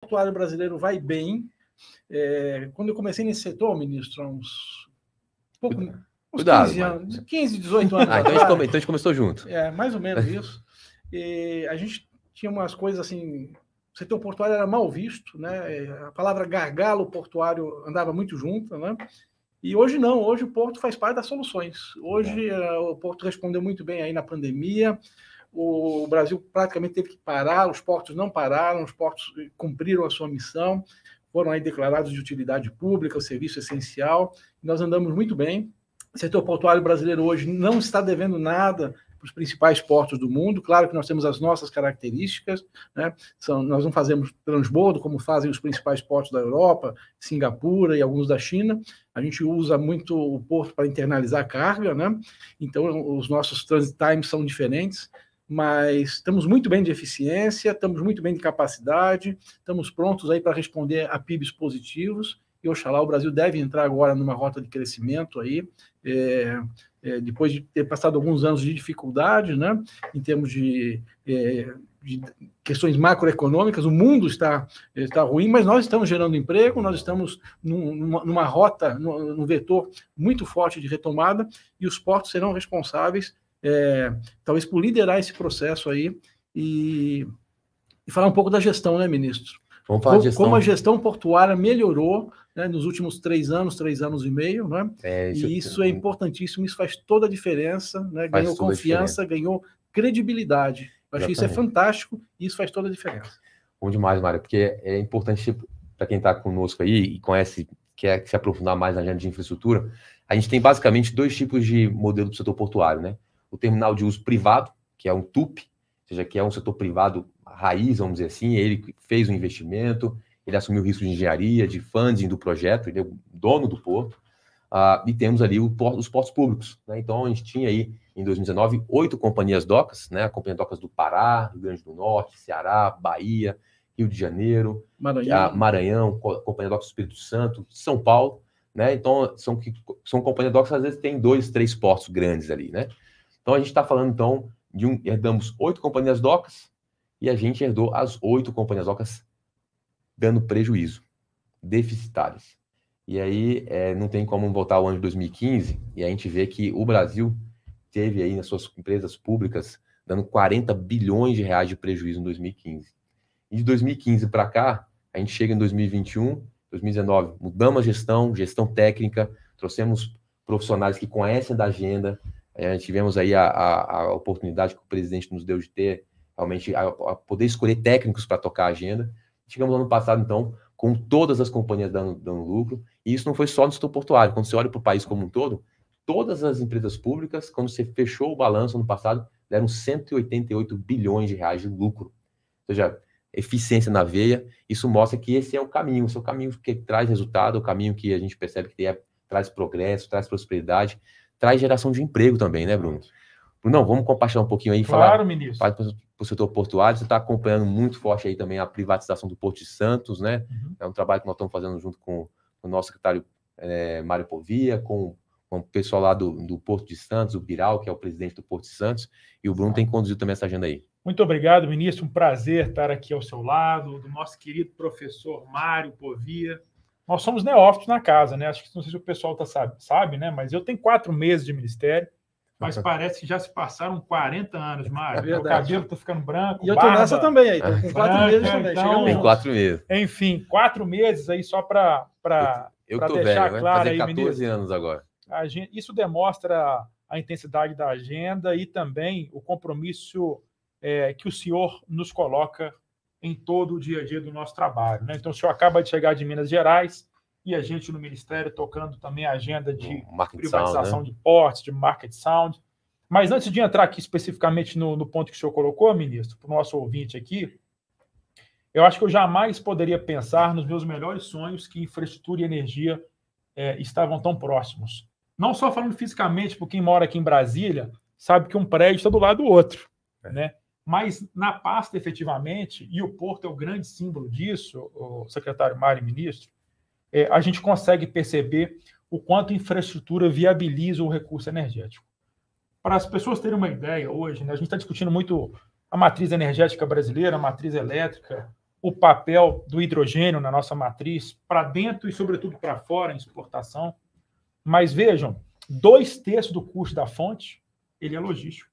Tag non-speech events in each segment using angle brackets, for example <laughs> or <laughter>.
portuário brasileiro vai bem. É, quando eu comecei nesse setor, ministro, há uns pouco, uns Cuidado, 15, anos, 15, 18 anos. ah, então, a gente come, então a gente começou junto. É, mais ou menos isso. E a gente tinha umas coisas assim. O setor portuário era mal visto, né? É, a palavra gargalo portuário andava muito junto, né? E hoje não, hoje o Porto faz parte das soluções. Hoje é. o Porto respondeu muito bem aí na pandemia o Brasil praticamente teve que parar, os portos não pararam, os portos cumpriram a sua missão, foram aí declarados de utilidade pública, o serviço essencial, nós andamos muito bem. O setor portuário brasileiro hoje não está devendo nada para os principais portos do mundo. Claro que nós temos as nossas características, né? São, nós não fazemos transbordo como fazem os principais portos da Europa, Singapura e alguns da China. A gente usa muito o porto para internalizar a carga, né? Então os nossos transit times são diferentes mas estamos muito bem de eficiência, estamos muito bem de capacidade, estamos prontos aí para responder a PIBs positivos e oxalá o Brasil deve entrar agora numa rota de crescimento aí, é, é, depois de ter passado alguns anos de dificuldade, né, em termos de, é, de questões macroeconômicas, o mundo está, está ruim, mas nós estamos gerando emprego, nós estamos num, numa, numa, rota, num, num vetor muito forte de retomada e os portos serão responsáveis é, talvez por liderar esse processo aí e, e, falar um pouco da gestão, né, ministro? Vamos falar como, gestão. como a gestão portuária melhorou né, nos últimos três anos, três anos e meio, né? É, isso e é isso é importantíssimo, isso faz toda a diferença, né? ganhou confiança, ganhou credibilidade. Eu acho que isso é fantástico e isso faz toda a diferença. Bom demais, Mário, porque é importante para quem está conosco aí e conhece, quer se aprofundar mais na agenda de infraestrutura, a gente tem basicamente dois tipos de modelo do setor portuário, né? o terminal de uso privado, que é um TUP, ou seja, que é um setor privado raiz, vamos dizer assim, ele fez o um investimento, ele assumiu o risco de engenharia, de funding do projeto, ele é o dono do porto, uh, e temos ali o, os portos públicos. Né? Então, a gente tinha aí, em 2019, oito companhias docas, né? a Companhia Docas do Pará, Rio Grande do Norte, Ceará, Bahia, Rio de Janeiro, Maranhão, ah, Maranhão Companhia Docas do Espírito Santo, São Paulo, né? Então, são, são companhias docas, às vezes, tem dois, três portos grandes ali, né? Então a gente está falando então de um, herdamos oito companhias docas e a gente herdou as oito companhias docas dando prejuízo, deficitárias. E aí é, não tem como voltar ao ano de 2015 e a gente vê que o Brasil teve aí nas suas empresas públicas dando 40 bilhões de reais de prejuízo em 2015. E de 2015 para cá, a gente chega em 2021, 2019, mudamos a gestão, gestão técnica, trouxemos profissionais que conhecem da agenda, é, tivemos aí a, a, a, oportunidade que o presidente nos deu de ter realmente a, a poder escolher técnicos para tocar a agenda. Tivemos ano passado, então, com todas as companhias dando, dando lucro, e isso não foi só no setor portuário. Quando você olha para o país como um todo, todas as empresas públicas, quando você fechou o balanço ano passado, deram 188 bilhões de reais de lucro. Ou seja, eficiência na veia, isso mostra que esse é o caminho, esse é o caminho que traz resultado, o caminho que a gente percebe que é, traz progresso, traz prosperidade, traz geração de emprego também, né, Bruno? Não, vamos compartilhar um pouquinho aí. Claro, falar, ministro. para o setor portuário, você está acompanhando muito forte aí também a privatização do Porto de Santos, né? Uhum. É um trabalho que nós estamos fazendo junto com o nosso secretário é, Mário Povia, com, com, o pessoal lá do, do, Porto de Santos, o Biral, que é o presidente do Porto de Santos, e o Bruno tem conduzido também essa agenda aí. Muito obrigado, ministro. Um prazer estar aqui ao seu lado, do nosso querido professor Mário Povia nós somos neófitos na casa, né? Acho que não sei se o pessoal tá, sabe, sabe, né? Mas eu tenho quatro meses de ministério, mas uhum. parece que já se passaram 40 anos, é Mário. o cabelo está ficando branco. E eu estou nessa também aí, tô com é. quatro branca, meses também. Então, tem quatro meses. Enfim, quatro meses aí só para eu deixar velho, claro fazer aí, ministro, anos agora. Gente, isso demonstra a intensidade da agenda e também o compromisso é, que o senhor nos coloca em todo o dia a dia do nosso trabalho. Né? Então, o senhor acaba de chegar de Minas Gerais e a gente no Ministério tocando também a agenda de privatização sound, né? de portes, de market sound. Mas antes de entrar aqui especificamente no, no ponto que o senhor colocou, ministro, para o nosso ouvinte aqui, eu acho que eu jamais poderia pensar nos meus melhores sonhos que infraestrutura e energia é, estavam tão próximos. Não só falando fisicamente, porque quem mora aqui em Brasília sabe que um prédio está do lado do outro. É. Né? Mas na pasta, efetivamente, e o Porto é o grande símbolo disso, o secretário Mário e ministro, é, a gente consegue perceber o quanto infraestrutura viabiliza o recurso energético. Para as pessoas terem uma ideia, hoje, né, a gente está discutindo muito a matriz energética brasileira, a matriz elétrica, o papel do hidrogênio na nossa matriz, para dentro e, sobretudo, para fora, em exportação. Mas vejam, dois terços do custo da fonte ele é logístico.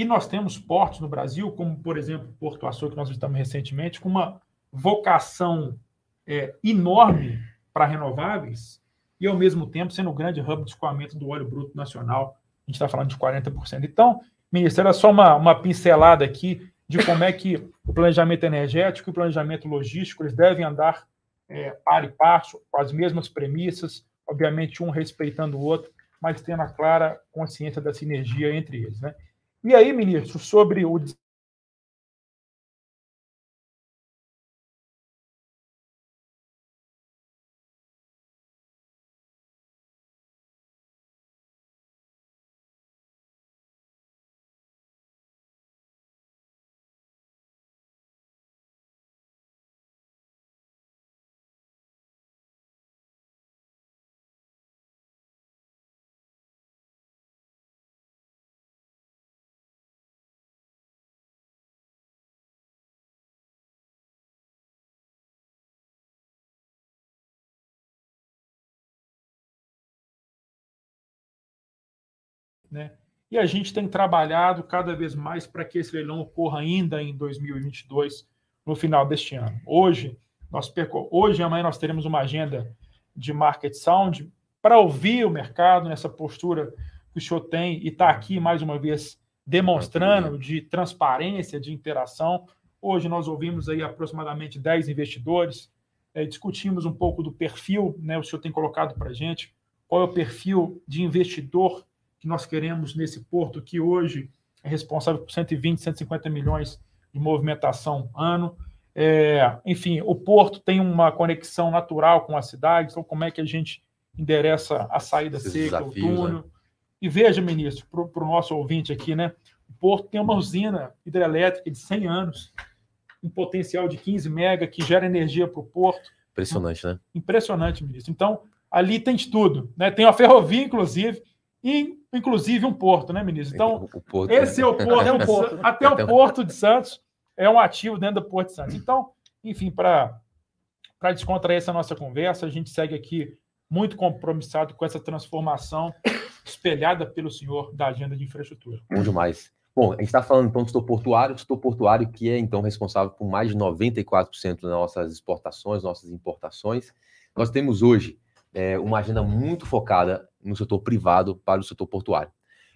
E nós temos portos no Brasil, como por exemplo Porto Açu, que nós visitamos recentemente, com uma vocação é, enorme para renováveis e, ao mesmo tempo, sendo o grande hub de escoamento do óleo bruto nacional. A gente está falando de 40%. Então, ministro, era é só uma, uma pincelada aqui de como é que o planejamento energético e o planejamento logístico eles devem andar é, par e passo, com as mesmas premissas, obviamente um respeitando o outro, mas tendo a clara consciência da sinergia entre eles. Né? E aí, ministro, sobre o Né? E a gente tem trabalhado cada vez mais para que esse leilão ocorra ainda em 2022, no final deste ano. Hoje, nós perco... hoje e amanhã nós teremos uma agenda de market sound para ouvir o mercado nessa postura que o senhor tem e está aqui mais uma vez demonstrando de transparência, de interação. Hoje nós ouvimos aí aproximadamente 10 investidores, é, discutimos um pouco do perfil, né, o senhor tem colocado para a gente, qual é o perfil de investidor que nós queremos nesse porto que hoje é responsável por 120, 150 milhões de movimentação ano. É, enfim, o porto tem uma conexão natural com a cidade, então como é que a gente endereça a saída Esses seca, o né? túnel? Né? E veja, ministro, para o nosso ouvinte aqui, né? O porto tem uma usina hidrelétrica de 100 anos, um potencial de 15 mega que gera energia para o porto. Impressionante, né? Impressionante, ministro. Então, ali tem de tudo. Né? Tem uma ferrovia, inclusive, e inclusive um porto, né, ministro? Então, porto, é esse é o porto, <laughs> é até o porto, até o porto de Santos é um ativo dentro do Porto de Santos. Então, enfim, para para descontrair essa nossa conversa, a gente segue aqui muito compromissado com essa transformação espelhada pelo senhor da agenda de infraestrutura. Bom demais. Bom, a gente está falando então do setor portuário, o setor portuário que é então responsável por mais de 94% das nossas exportações, nossas importações. Nós temos hoje é, uma agenda muito focada no setor privado para o setor portuário.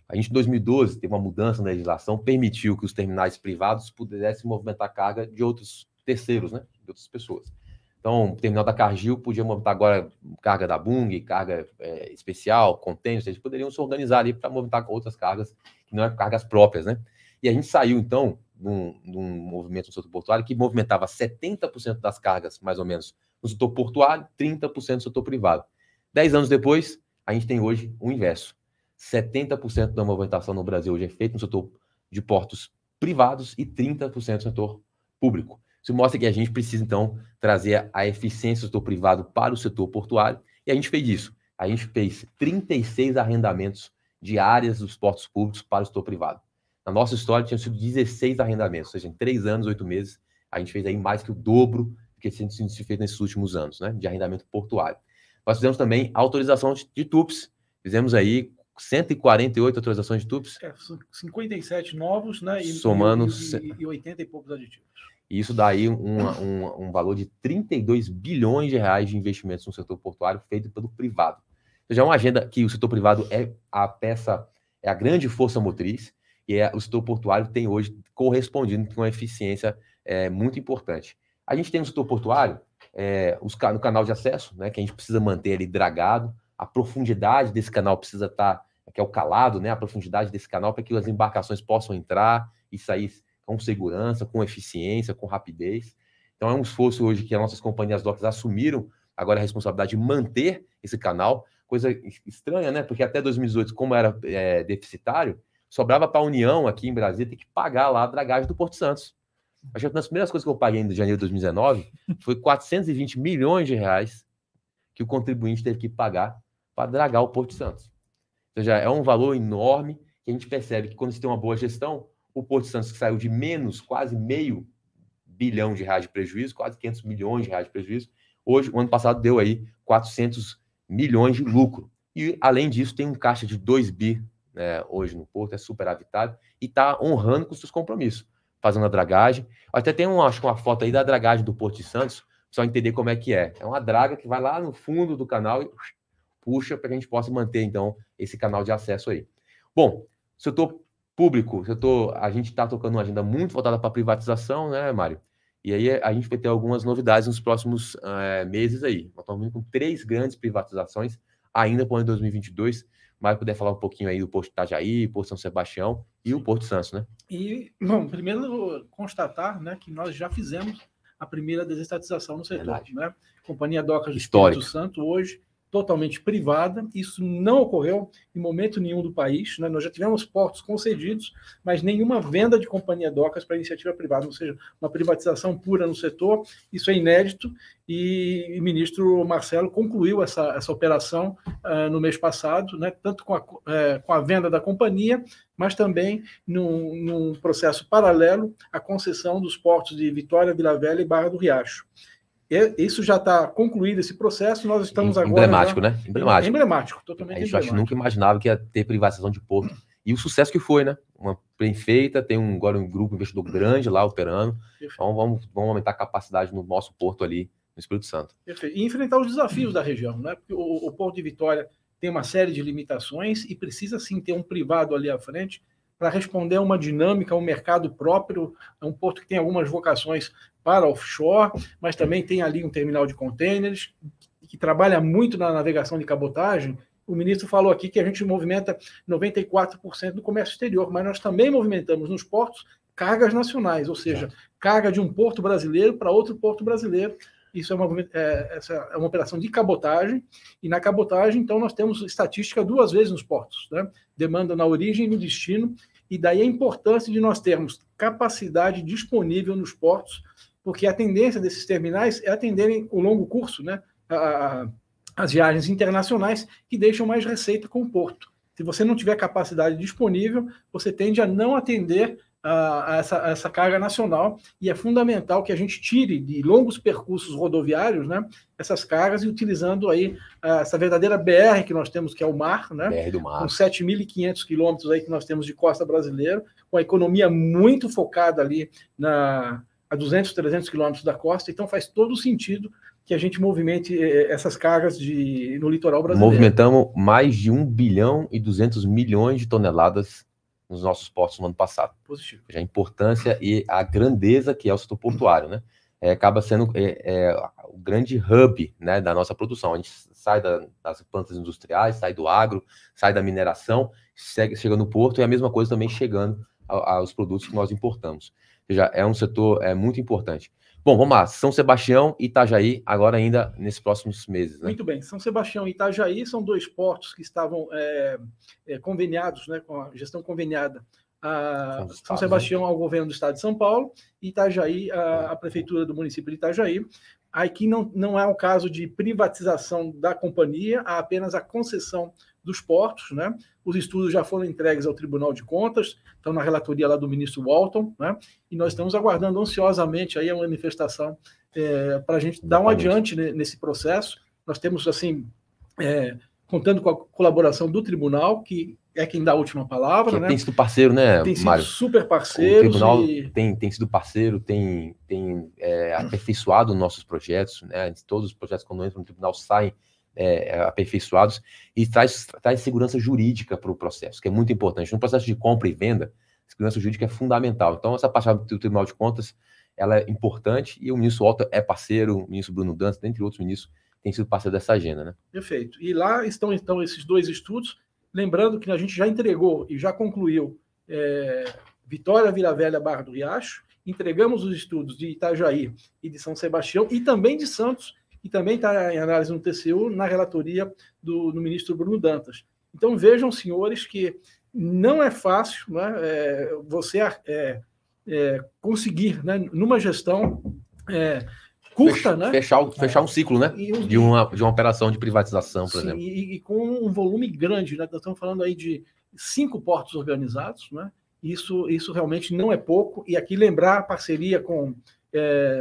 A gente, em 2012, teve uma mudança na legislação, permitiu que os terminais privados pudessem movimentar carga de outros terceiros, né, de outras pessoas. Então, o terminal da Cargill podia movimentar agora carga da Bung, carga é, especial, contêineres, eles poderiam se organizar ali para movimentar outras cargas que não é cargas próprias, né? E a gente saiu, então, num, num movimento no setor portuário que movimentava 70% das cargas, mais ou menos, no setor portuário, 30% no setor privado. Dez anos depois, a gente tem hoje o inverso. 70% da movimentação no Brasil hoje é feita no setor de portos privados e 30% no setor público. Isso mostra que a gente precisa, então, trazer a eficiência do setor privado para o setor portuário, e a gente fez isso. A gente fez 36 arrendamentos de áreas dos portos públicos para o setor privado. Na nossa história, tinham sido 16 arrendamentos, ou seja, em três anos, oito meses, a gente fez aí mais que o dobro do que se fez nesses últimos anos, né, de arrendamento portuário. Nós fizemos também autorização de, de TUPS. Fizemos aí 148 autorizações de TUPS. É, 57 novos, né? E, Somando. E, e 80 e poucos aditivos. E isso dá aí um, um, um, valor de 32 bilhões de reais de investimentos no setor portuário feito pelo privado. Ou então, seja, é uma agenda que o setor privado é a peça, é a grande força motriz, e é, o setor portuário tem hoje correspondido com uma eficiência é, muito importante. A gente tem um setor portuário é, os, no canal de acesso, né, que a gente precisa manter ali dragado, a profundidade desse canal precisa estar, tá, é que é o calado, né, a profundidade desse canal para que as embarcações possam entrar e sair com segurança, com eficiência, com rapidez. Então é um esforço hoje que as nossas companhias docas assumiram agora a responsabilidade de manter esse canal, coisa estranha, né? Porque até 2018, como era é, deficitário, sobrava para a União aqui em Brasília ter que pagar lá a dragagem do Porto Santos. Acho que uma das primeiras coisas que eu paguei em janeiro de 2019 foi 420 milhões de reais que o contribuinte teve que pagar para dragar o Porto Santos. Ou então, seja, é um valor enorme que a gente percebe que quando se tem uma boa gestão, o Porto Santos que saiu de menos quase meio bilhão de reais de prejuízo, quase 500 milhões de reais de prejuízo, hoje, o ano passado, deu aí 400 milhões de lucro. E, além disso, tem um caixa de 2 bi né, hoje no Porto, é superavitário e está honrando com seus compromissos fazendo a dragagem. Até tem um, acho que uma foto aí da dragagem do Porto de Santos, só entender como é que é. É uma draga que vai lá no fundo do canal e puxa para que a gente possa manter, então, esse canal de acesso aí. Bom, se eu estou público, setor, a gente está tocando uma agenda muito voltada para privatização, né, Mário? E aí a gente vai ter algumas novidades nos próximos é, meses aí. Nós estamos vindo com três grandes privatizações ainda para o ano de 2022. Mário puder falar um pouquinho aí do de Itajaí, Porto São Sebastião, e o Porto Santos, né? E, bom, primeiro constatar né, que nós já fizemos a primeira desestatização no setor. Verdade. Né? Companhia Docas do Histórico. Espírito Santo hoje totalmente privada. Isso não ocorreu em momento nenhum do país. Né? Nós já tivemos portos concedidos, mas nenhuma venda de companhia docas para iniciativa privada, ou seja, uma privatização pura no setor. Isso é inédito e o ministro Marcelo concluiu essa, essa operação uh, no mês passado, né? tanto com a, uh, com a venda da companhia, mas também num, num processo paralelo à concessão dos portos de Vitória, Vila Velha e Barra do Riacho. É, isso já está concluído, esse processo. Nós estamos agora. Emblemático, já... né? Emblemático. Emblemático, totalmente. A gente emblemático. nunca imaginava que ia ter privatização de porto. E o sucesso que foi, né? Uma bem feita, tem um, agora um grupo investidor grande lá operando. Perfeito. Então vamos, vamos aumentar a capacidade no nosso porto ali, no Espírito Santo. Perfeito. E enfrentar os desafios da região, né? Porque o, o Porto de Vitória tem uma série de limitações e precisa sim ter um privado ali à frente para responder a uma dinâmica, a um mercado próprio. É um porto que tem algumas vocações para offshore, mas também tem ali um terminal de contêineres que trabalha muito na navegação de cabotagem. O ministro falou aqui que a gente movimenta 94% do comércio exterior, mas nós também movimentamos nos portos cargas nacionais, ou seja, Exato. carga de um porto brasileiro para outro porto brasileiro. Isso é uma, é, é uma, operação de cabotagem, e na cabotagem, então, nós temos estatística duas vezes nos portos, né? demanda na origem e no destino, e daí a importância de nós termos capacidade disponível nos portos, porque a tendência desses terminais é atenderem o longo curso, né? A, a, as viagens internacionais que deixam mais receita com o porto. Se você não tiver capacidade disponível, você tende a não atender a, a essa, a essa carga nacional e é fundamental que a gente tire de longos percursos rodoviários né, essas cargas e utilizando aí a, essa verdadeira BR que nós temos, que é o mar, né, BR do mar. com 7.500 quilômetros aí que nós temos de costa brasileira, com a economia muito focada ali na, a 200, 300 quilômetros da costa, então faz todo sentido que a gente movimente eh, eh, essas cargas de, no litoral brasileiro. Movimentamos mais de 1 bilhão e 200 milhões de toneladas nos nossos portos no ano passado. Positivo. Já a importância e a grandeza que é o setor portuário, né? É, acaba sendo é, é, o grande hub né, da nossa produção. A gente sai da, das plantas industriais, sai do agro, sai da mineração, segue, chega no porto e a mesma coisa também chegando aos produtos que nós importamos. Ou seja, é um setor é, muito importante. Bom, vamos lá. São Sebastião e Itajaí, agora ainda nesses próximos meses. Né? Muito bem. São Sebastião e Itajaí são dois portos que estavam é, é, conveniados, né, com a gestão conveniada. A São, São né? Sebastião né? ao governo do estado de São Paulo, e Itajaí, à a prefeitura do município de Itajaí. Aqui não, não é um caso de privatização da companhia, há apenas a concessão dos portos, né? Os estudos já foram entregues ao Tribunal de Contas, estão na relatoria lá do ministro Walton, né? E nós estamos aguardando ansiosamente aí a manifestação é, para a gente dar um adiante nesse processo. Nós temos assim é, contando com a colaboração do tribunal, que é quem dá a última palavra. Que né? Tem sido parceiro, né, tem sido Mário? super parceiro. O tribunal e... tem, tem sido parceiro, tem, tem é, aperfeiçoado nossos projetos, né? Todos os projetos, quando entram no tribunal, saem é, é, aperfeiçoados e traz, traz segurança jurídica para o processo, que é muito importante. No processo de compra e venda, segurança jurídica é fundamental. Então, essa parte do Tribunal de Contas ela é importante e o ministro Walter é parceiro, o ministro Bruno Dantas, dentre outros ministros, tem sido parceiro dessa agenda. Né? Perfeito. E lá estão, então, esses dois estudos. Lembrando que a gente já entregou e já concluiu é, Vitória, Vila Velha, Barra do Riacho, entregamos os estudos de Itajaí e de São Sebastião e também de Santos, e também está em análise no TCU, na relatoria do, do ministro Bruno Dantas. Então vejam, senhores, que não é fácil né, é, você é, é, é conseguir, né, numa gestão é, curta, fechar, né? Fechar, fechar um é. ciclo, né? de, uma, de uma operação de privatização, por sim, exemplo. E, e, com um volume grande, né? Nós estamos falando aí de cinco portos organizados, né? Isso, isso realmente não é pouco. E aqui lembrar a parceria com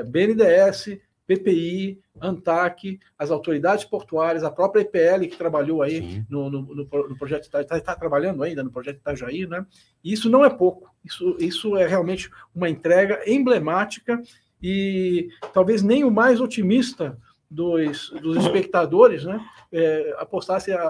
BNDES, PPI, ANTAC, as autoridades portuárias, a própria EPL que trabalhou aí no, no, no, no, projeto está tá trabalhando ainda no projeto Itajaí, né? E isso não é pouco. Isso, isso é realmente uma entrega emblemática e talvez nem o mais otimista dos, dos espectadores, né? É, apostasse a,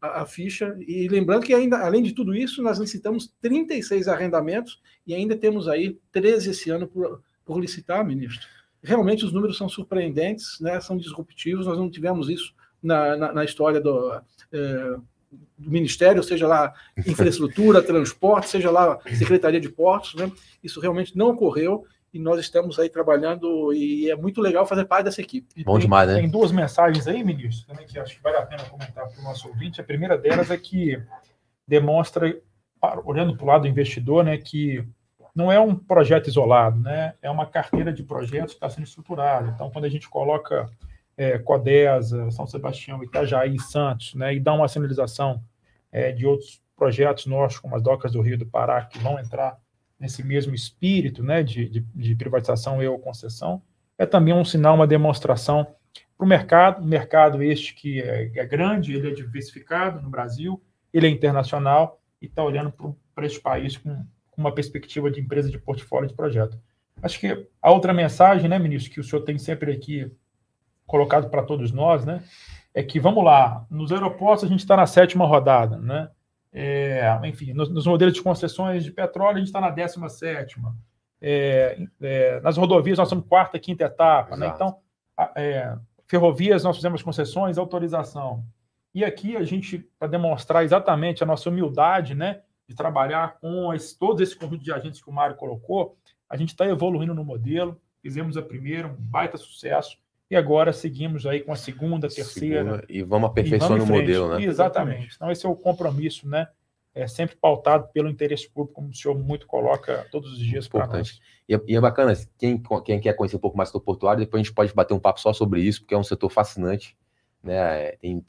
a, a, ficha. E lembrando que ainda, além de tudo isso, nós licitamos 36 arrendamentos e ainda temos aí 13 esse ano por, por licitar, ministro realmente os números são surpreendentes, né, são disruptivos, nós não tivemos isso na, na, na história do, é, do Ministério, seja lá <laughs> infraestrutura, transporte, seja lá Secretaria de Portos, né, isso realmente não ocorreu e nós estamos aí trabalhando e é muito legal fazer parte dessa equipe. E Bom tem, demais, né? Tem duas mensagens aí, ministro, também que acho que vale a pena comentar para o nosso ouvinte. A primeira delas é que demonstra, olhando para o lado do investidor, né, que não é um projeto isolado, né? é uma carteira de projetos que está sendo estruturada. Então, quando a gente coloca é, Codesa, São Sebastião, Itajaí, Santos, né? e dá uma sinalização é, de outros projetos nossos, como as docas do Rio do Pará, que vão entrar nesse mesmo espírito né? de, de, de privatização e ou concessão, é também um sinal, uma demonstração para o mercado, mercado este que é, é grande, ele é diversificado no Brasil, ele é internacional e está olhando para este país com com uma perspectiva de empresa de portfólio de projeto. Acho que a outra mensagem, né, ministro, que o senhor tem sempre aqui colocado para todos nós, né, é que, vamos lá, nos aeroportos a gente está na sétima rodada, né? É, enfim, nos, nos, modelos de concessões de petróleo a gente está na décima sétima. É, é, nas rodovias nós somos quarta, quinta etapa, né? Então, a, é, ferrovias nós fizemos concessões, autorização. E aqui a gente, para demonstrar exatamente a nossa humildade, né? de trabalhar com esse, todo esse conjunto de agentes que o Mário colocou, a gente está evoluindo no modelo, fizemos a primeira, um baita sucesso, e agora seguimos aí com a segunda, terceira. Segunda, e vamos aperfeiçoando e vamos o modelo, né? Exatamente. Então, esse é o compromisso, né? É sempre pautado pelo interesse público, como o senhor muito coloca todos os dias para nós. E é, e é, bacana, quem, quem quer conhecer um pouco mais do setor portuário, depois a gente pode bater um papo só sobre isso, porque é um setor fascinante né, é, tem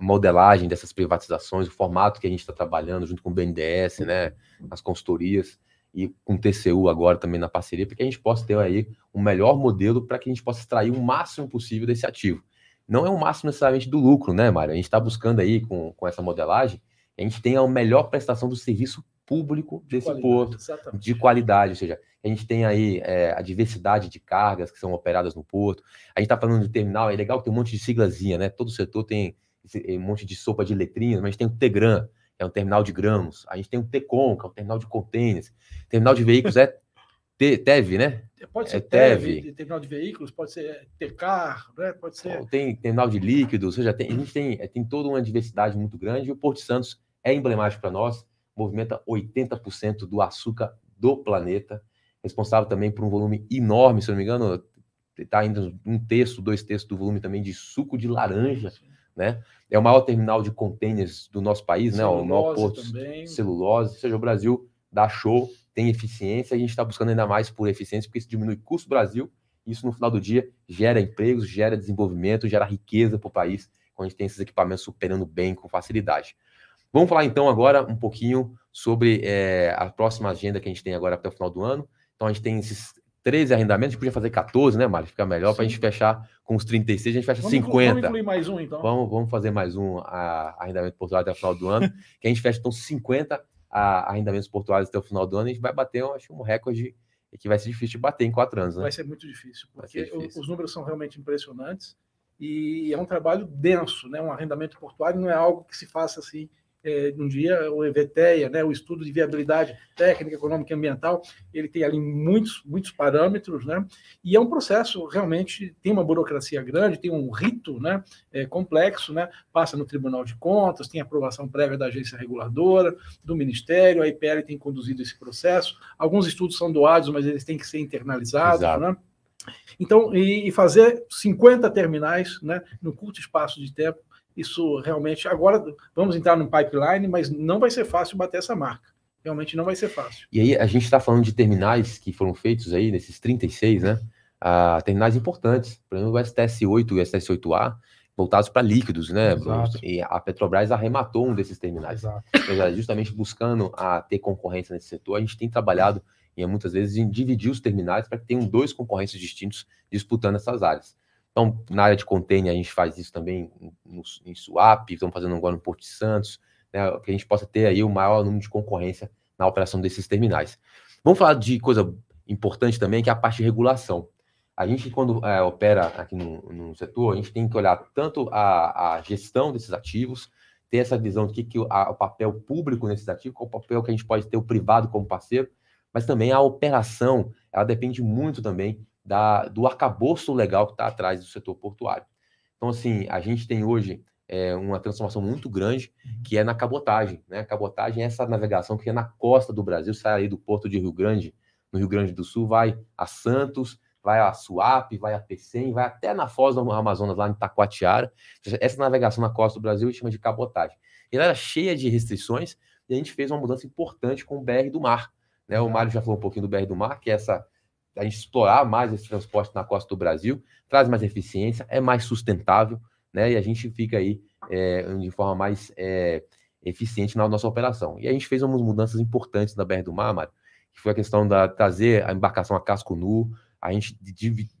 modelagem dessas privatizações, o formato que a gente está trabalhando junto com o BNDES, né, as consultorias e com o TCU agora também na parceria, para que a gente possa ter aí o um melhor modelo para que a gente possa extrair o máximo possível desse ativo. Não é o máximo necessariamente do lucro, né, Mário? A gente está buscando aí com, com essa modelagem, a gente tem a melhor prestação do serviço público de desse porto exatamente. de qualidade, ou seja, a gente tem aí é, a diversidade de cargas que são operadas no porto. A gente está falando de terminal, é legal que tem um monte de siglazinha, né? Todo setor tem esse, eh, um monte de sopa de letrinhas, mas tem o Tegran, que é um terminal de grãos. A gente tem o Tecon, que é um terminal de contêineres. Terminal de veículos é te, TEV, né? Pode é ser é TEV, TEV, terminal de veículos, pode ser TECAR, né? pode ser... Tem terminal de líquidos, ou seja, tem, a gente tem, eh, tem toda uma diversidade muito grande e o Porto Santos é emblemático para nós movimenta 80% do açúcar do planeta, responsável também por um volume enorme, se não me engano, está ainda um terço, dois terços do volume também de suco de laranja, né? É o maior terminal de contêineres do nosso país, celulose né? O maior porto também. celulose, ou seja, o Brasil dá show, tem eficiência, a gente está buscando ainda mais por eficiência, porque isso diminui o custo do Brasil, e isso no final do dia gera empregos, gera desenvolvimento, gera riqueza para o país, quando a gente tem esses equipamentos superando bem com facilidade. Vamos falar então agora um pouquinho sobre é, a próxima agenda que a gente tem agora até o final do ano. Então a gente tem esses 13 arrendamentos, a gente podia fazer 14, né, Mário? Fica melhor para a gente fechar com os 36, a gente fecha vamos 50. Incluir, vamos incluir mais um, então. Vamos, vamos fazer mais um a, arrendamento portuário até o final do ano, <laughs> que a gente fecha então 50 a, arrendamentos portuários até o final do ano, a gente vai bater, eu acho, um recorde que vai ser difícil de bater em quatro anos. Né? Vai ser muito difícil, porque difícil. os números são realmente impressionantes e é um trabalho denso, né? Um arrendamento portuário não é algo que se faça assim é, um dia o EVTEA, né, o estudo de viabilidade técnica, econômica e ambiental, ele tem ali muitos, muitos parâmetros, né, e é um processo realmente, tem uma burocracia grande, tem um rito né, é, complexo, né, passa no Tribunal de Contas, tem aprovação prévia da agência reguladora, do Ministério, a IPL tem conduzido esse processo, alguns estudos são doados, mas eles têm que ser internalizados, Exato. né, então, e, fazer 50 terminais né, no curto espaço de tempo isso realmente. Agora vamos entrar no pipeline, mas não vai ser fácil bater essa marca. Realmente não vai ser fácil. E aí, a gente está falando de terminais que foram feitos aí, nesses 36, né? Ah, terminais importantes. Por exemplo, o STS-8 e o STS-8A, voltados para líquidos, né? Exato. E a Petrobras arrematou um desses terminais. Exato. Então, justamente buscando a ter concorrência nesse setor, a gente tem trabalhado e é muitas vezes em dividir os terminais para que tenham dois concorrentes distintos disputando essas áreas. Então, na área de container, a gente faz isso também no, em swap, estamos fazendo agora no Porto de Santos, né, que a gente possa ter aí o maior número de concorrência na operação desses terminais. Vamos falar de coisa importante também, que é a parte de regulação. A gente, quando é, opera aqui no, no, setor, a gente tem que olhar tanto a, a gestão desses ativos, ter essa visão do que, que a, o papel público nesses ativos, qual o papel que a gente pode ter o privado como parceiro, mas também a operação, ela depende muito também da, do arcabouço legal que está atrás do setor portuário. Então, assim, a gente tem hoje é, uma transformação muito grande uhum. que é na cabotagem. Né? A cabotagem é essa navegação que é na costa do Brasil, sai aí do porto de Rio Grande, no Rio Grande do Sul, vai a Santos, vai a Suape, vai a Pecém, vai até na Foz do Amazonas, lá em Taquatiara. Essa navegação na costa do Brasil chama de cabotagem. Ela era cheia de restrições e a gente fez uma mudança importante com o BR do Mar. Né? O Mário já falou um pouquinho do BR do Mar, que é essa a gente explorar mais esse transporte na costa do Brasil, traz mais eficiência, é mais sustentável, né? E a gente fica aí é, de forma mais é, eficiente na nossa operação. E a gente fez umas mudanças importantes na BR do Mar, Mário, que foi a questão da trazer a embarcação a casco nu, a gente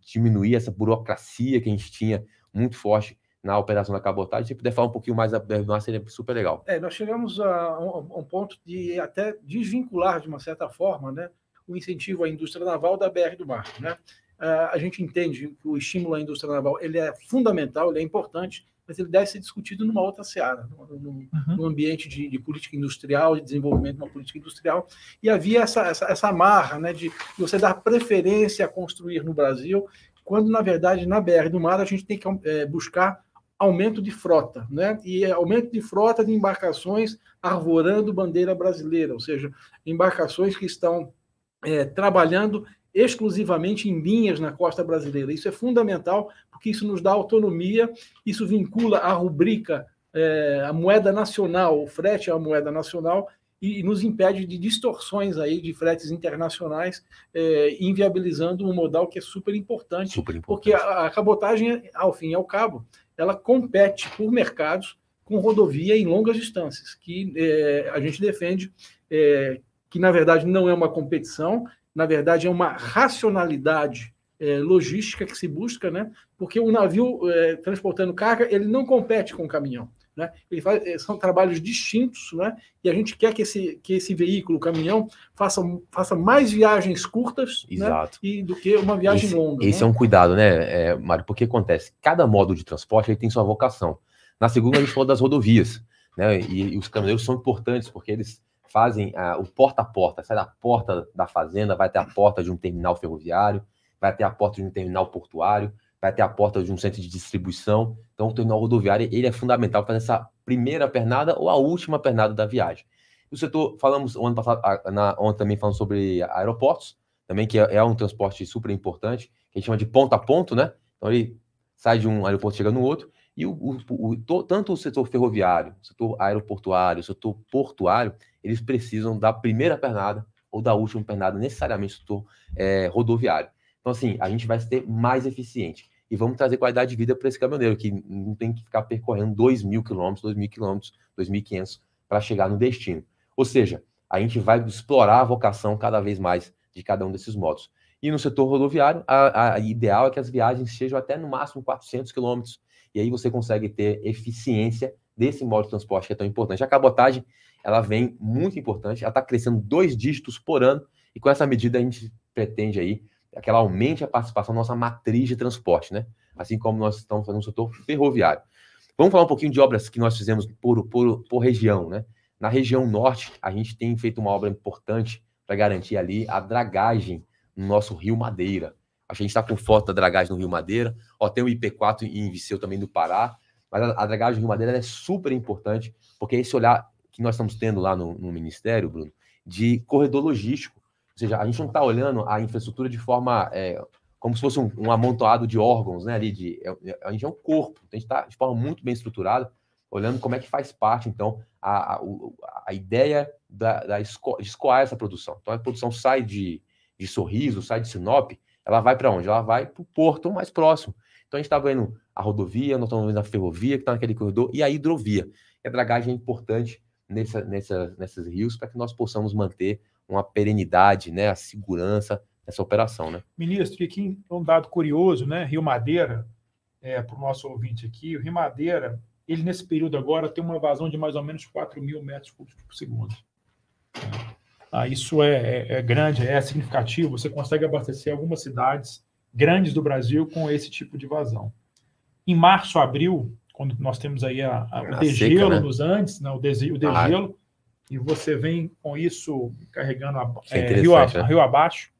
diminuir essa burocracia que a gente tinha muito forte na operação da cabotagem. Se puder falar um pouquinho mais da BR do Mar, seria super legal. É, nós chegamos a um, a um ponto de até desvincular, de uma certa forma, né? o incentivo à indústria naval da BR do Mar. Né? Ah, a gente entende que o estímulo à indústria naval ele é fundamental, ele é importante, mas ele deve ser discutido numa outra seara, num, uhum. ambiente de, de, política industrial, de desenvolvimento de uma política industrial. E havia essa, essa, essa amarra né, de você dar preferência a construir no Brasil, quando, na verdade, na BR do Mar, a gente tem que é, buscar aumento de frota, né? E é aumento de frota de embarcações arvorando bandeira brasileira, ou seja, embarcações que estão é, trabalhando exclusivamente em linhas na costa brasileira. Isso é fundamental, porque isso nos dá autonomia, isso vincula a rubrica, é, a moeda nacional, o frete à moeda nacional, e, e nos impede de distorções aí de fretes internacionais, é, inviabilizando um modal que é super importante, super importante. porque a, a cabotagem, ao fim e ao cabo, ela compete por mercados com rodovia em longas distâncias, que é, a gente defende é, que na verdade não é uma competição, na verdade é uma racionalidade é, logística que se busca, né? Porque o navio é, transportando carga ele não compete com o caminhão, né? Ele faz, é, são trabalhos distintos, né? E a gente quer que esse, que esse veículo, o caminhão, faça, faça mais viagens curtas, né? Exato. Né? E do que uma viagem esse, longa. Esse né? é um cuidado, né, é, Mário? Porque acontece, cada modo de transporte ele tem sua vocação. Na segunda a gente falou das rodovias, né? E, e os caminhões são importantes porque eles fazem ah, o porta a porta, sai da porta da fazenda, vai até a porta de um terminal ferroviário, vai até a porta de um terminal portuário, vai até a porta de um centro de distribuição. Então, o terminal rodoviário ele é fundamental para essa primeira pernada ou a última pernada da viagem. O setor, falamos ano passado, na, ontem também falamos sobre aeroportos, também que é, é um transporte super importante, que a gente chama de ponta a ponto, né? Então, ele sai de um aeroporto, chega no outro. E o, o, o to, tanto o setor ferroviário, o setor aeroportuário, o setor portuário, eles precisam da primeira pernada ou da última pernada, necessariamente o setor é, rodoviário. Então, assim, a gente vai ser mais eficiente e vamos trazer qualidade de vida para esse caminhoneiro, que não tem que ficar percorrendo 2 mil quilômetros, 2 mil quilômetros, 2.500 para chegar no destino. Ou seja, a gente vai explorar a vocação cada vez mais de cada um desses modos. E no setor rodoviário, a, a, a ideal é que as viagens sejam até no máximo 400 quilômetros, e aí você consegue ter eficiência desse modo de transporte que é tão importante. A cabotagem, ela vem muito importante, ela está crescendo dois dígitos por ano, e com essa medida a gente pretende aí que ela aumente a participação da nossa matriz de transporte, né? Assim como nós estamos fazendo no setor ferroviário. Vamos falar um pouquinho de obras que nós fizemos por, por, por região, né? Na região norte, a gente tem feito uma obra importante para garantir ali a dragagem no nosso Rio Madeira. A gente está com foto da dragagem no Rio Madeira. Ó, tem o IP4 em Viseu também do Pará. Mas a, a dragagem do Rio Madeira é super importante, porque é esse olhar que nós estamos tendo lá no, no Ministério, Bruno, de corredor logístico. Ou seja, a gente não está olhando a infraestrutura de forma é, como se fosse um, um, amontoado de órgãos, né? Ali de, é, é a gente é um corpo, então, a gente está de forma muito bem estruturada, olhando como é que faz parte, então, a, a, a ideia da, da esco, de escoar essa produção. Então, a produção sai de, de Sorriso, sai de Sinop, ela vai para onde? Ela vai para o porto mais próximo. Então a gente está vendo a rodovia, nós estamos vendo a ferrovia que está naquele corredor e a hidrovia. E é a dragagem é importante nessa, nessa, nesses rios para que nós possamos manter uma perenidade, né, a segurança dessa operação. Né? Ministro, e aqui um dado curioso, né? Rio Madeira, é, para o nosso ouvinte aqui, o Rio Madeira, ele nesse período agora tem uma vazão de mais ou menos 4 mil metros cúbicos por segundo. Ah, isso é, é, é grande, é significativo. Você consegue abastecer algumas cidades grandes do Brasil com esse tipo de vazão. Em março, abril, quando nós temos aí a, a, o a degelo seca, né? nos Andes, né? o, de, o degelo, ah, e você vem com isso carregando a, é, rio, a, né? rio abaixo,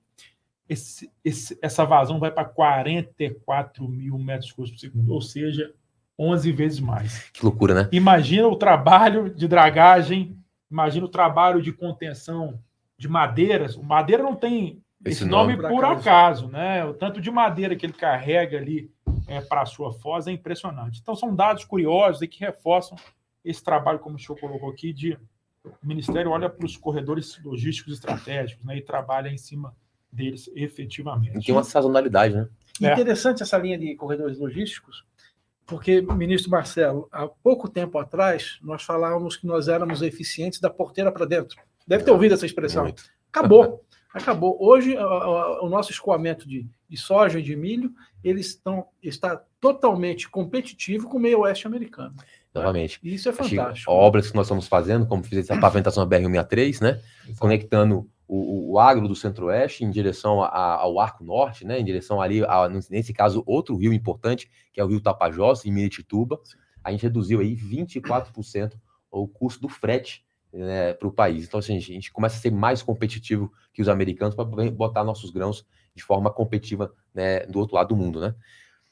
esse, esse, essa vazão vai para 44 mil metros cúbicos por segundo, ou seja, 11 vezes mais. Que loucura, né? Imagina o trabalho de dragagem Imagina o trabalho de contenção de madeiras. O madeira não tem esse, esse nome, nome, por acaso. acaso. né? O tanto de madeira que ele carrega ali é, para a sua foz é impressionante. Então, são dados curiosos e que reforçam esse trabalho, como o senhor colocou aqui, de o Ministério olha para os corredores logísticos estratégicos né, e trabalha em cima deles efetivamente. E tem uma sazonalidade, né? É. Interessante essa linha de corredores logísticos, porque, ministro Marcelo, há pouco tempo atrás, nós falávamos que nós éramos eficientes da porteira para dentro. Deve ter é, ouvido essa expressão. Muito. Acabou. <laughs> Acabou. Hoje, o nosso escoamento de, soja e de milho, eles estão, está totalmente competitivo com o meio oeste americano. Novamente. Isso é fantástico. Obras que nós estamos fazendo, como fiz a pavimentação da BR-163, né? Conectando o, o agro do centro-oeste em direção a, a, ao arco norte, né, em direção ali, a, nesse caso, outro rio importante, que é o rio Tapajós, em Miritituba, a gente reduziu aí 24% o custo do frete né, para o país. Então, assim, a gente começa a ser mais competitivo que os americanos para botar nossos grãos de forma competitiva né, do outro lado do mundo, né?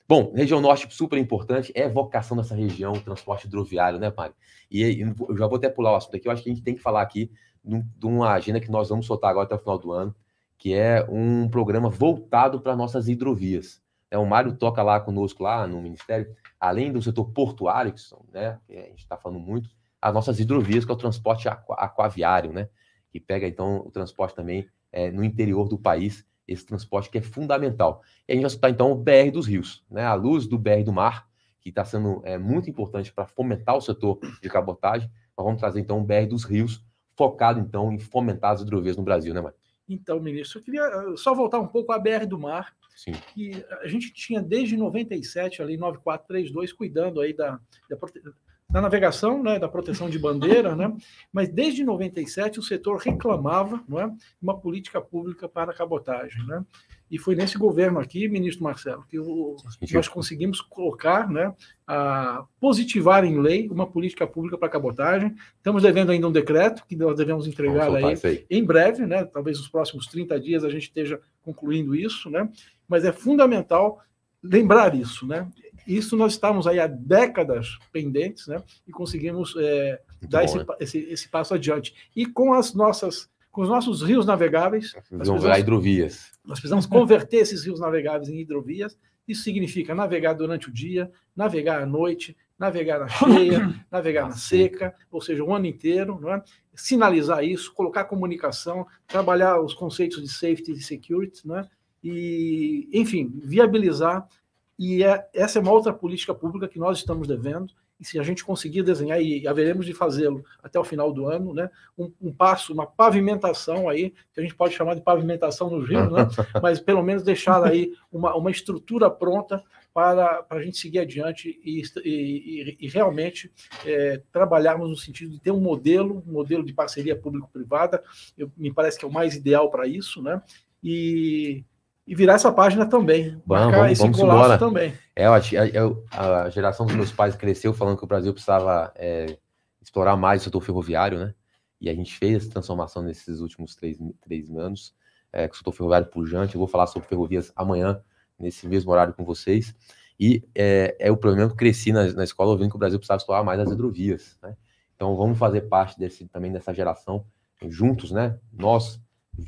Bom, região norte super importante, é vocação dessa região, transporte hidroviário, né, Pari? E, e eu já vou até pular o assunto aqui, eu acho que a gente tem que falar aqui de uma agenda que nós vamos soltar agora até o final do ano, que é um programa voltado para nossas hidrovias. É, o Mário toca lá conosco, lá no Ministério, além do setor portuário, que são, né, que a gente está falando muito, as nossas hidrovias, que é o transporte aqu aquaviário, né, que pega então o transporte também é, no interior do país, esse transporte que é fundamental. E a gente vai citar então o BR dos rios, né, a luz do BR do mar, que está sendo é, muito importante para fomentar o setor de cabotagem. Nós vamos trazer então o BR dos rios focado, então, em fomentar as hidrovias no Brasil, né, Mário? Então, ministro, eu queria eh, só voltar um pouco à BR do Mar, Sim. que a gente tinha desde 97, ali, 9432, cuidando aí da, da da navegação, né, da proteção de bandeira, né, mas desde 97 o setor reclamava não é, uma política pública para a cabotagem. Né, e foi nesse governo aqui, ministro Marcelo, que o, nós conseguimos colocar, né, a, positivar em lei uma política pública para cabotagem. Estamos devendo ainda um decreto que nós devemos entregar aí, aí, em breve, né, talvez nos próximos 30 dias a gente esteja concluindo isso, né, mas é fundamental lembrar isso, né? Isso nós estávamos aí há décadas pendentes, né? E conseguimos é, dar bom, esse, né? esse, esse, passo adiante. E com as nossas, com os nossos rios navegáveis, nós precisamos, hidrovias. Nós precisamos converter esses rios navegáveis em hidrovias. Isso significa navegar durante o dia, navegar à noite, navegar na cheia, <coughs> navegar na ah, seca, ou seja, o ano inteiro, não é? sinalizar isso, colocar comunicação, trabalhar os conceitos de safety e security, não é? e, enfim, viabilizar e é, essa é uma outra política pública que nós estamos devendo, e se a gente conseguir desenhar, e haveremos de fazê-lo até o final do ano, né, um, um, passo, uma pavimentação aí, que a gente pode chamar de pavimentação no Rio, né, <laughs> mas pelo menos deixar aí uma, uma estrutura pronta para, para a gente seguir adiante e, e, e realmente é, trabalharmos no sentido de ter um modelo, um modelo de parceria público-privada, me parece que é o mais ideal para isso, né, e e virar essa página também. Vamos, vamos, esse vamos embora. também. É, a, a, geração dos meus pais cresceu falando que o Brasil precisava é, explorar mais o setor ferroviário, né? E a gente fez essa transformação nesses últimos três, três anos, é, com o setor ferroviário pujante. Eu vou falar sobre ferrovias amanhã, nesse mesmo horário com vocês. E é, é o problema que eu cresci na, na escola ouvindo que o Brasil precisava explorar mais as hidrovias, né? Então vamos fazer parte desse, também dessa geração juntos, né? Nós,